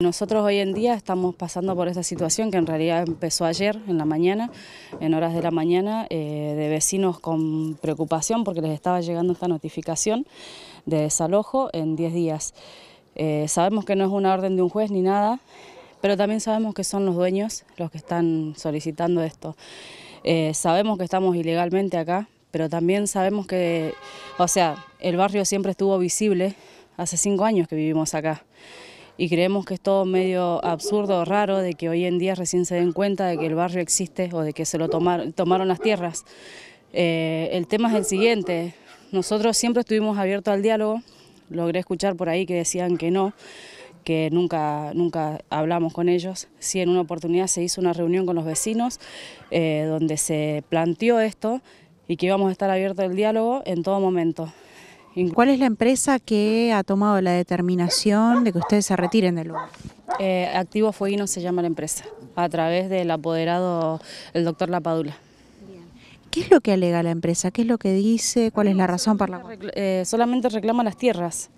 Nosotros hoy en día estamos pasando por esta situación que en realidad empezó ayer en la mañana, en horas de la mañana, eh, de vecinos con preocupación porque les estaba llegando esta notificación de desalojo en 10 días. Eh, sabemos que no es una orden de un juez ni nada, pero también sabemos que son los dueños los que están solicitando esto. Eh, sabemos que estamos ilegalmente acá, pero también sabemos que, o sea, el barrio siempre estuvo visible, hace cinco años que vivimos acá y creemos que es todo medio absurdo, raro, de que hoy en día recién se den cuenta de que el barrio existe o de que se lo tomaron, tomaron las tierras. Eh, el tema es el siguiente, nosotros siempre estuvimos abiertos al diálogo, logré escuchar por ahí que decían que no, que nunca, nunca hablamos con ellos. Sí, en una oportunidad se hizo una reunión con los vecinos eh, donde se planteó esto y que íbamos a estar abiertos al diálogo en todo momento. ¿Cuál es la empresa que ha tomado la determinación de que ustedes se retiren del lugar? Eh, Activo Fueguino se llama la empresa, a través del apoderado, el doctor Lapadula. ¿Qué es lo que alega la empresa? ¿Qué es lo que dice? ¿Cuál es la razón para? la eh, solamente reclama las tierras.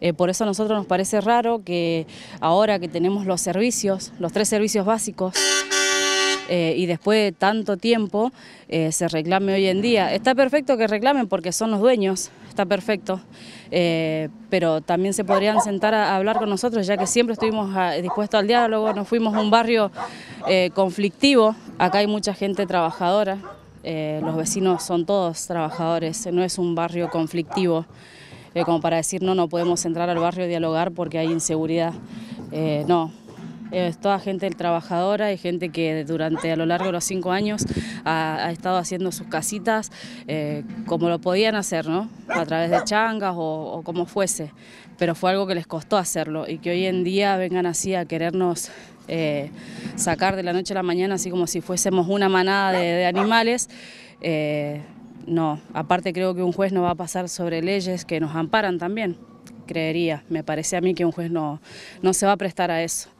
Eh, por eso a nosotros nos parece raro que ahora que tenemos los servicios, los tres servicios básicos... Eh, y después de tanto tiempo eh, se reclame hoy en día. Está perfecto que reclamen porque son los dueños, está perfecto, eh, pero también se podrían sentar a, hablar con nosotros ya que siempre estuvimos ah, dispuestos al diálogo, nos fuimos a un barrio conflictivo, acá hay mucha gente trabajadora, los vecinos son todos trabajadores, no es un barrio conflictivo. como para decir, no, no podemos entrar al barrio a dialogar porque hay inseguridad. no, eh, es toda gente trabajadora y gente que durante a lo largo de los cinco años ha, estado haciendo sus casitas eh, como lo podían hacer, ¿no? A través de changas o, como fuese, pero fue algo que les costó hacerlo y que hoy en día vengan así a querernos eh, sacar de la noche a la mañana así como si fuésemos una manada de, animales. no, aparte creo que un juez no va a pasar sobre leyes que nos amparan también, creería. Me parece a mí que un juez no, no se va a prestar a eso.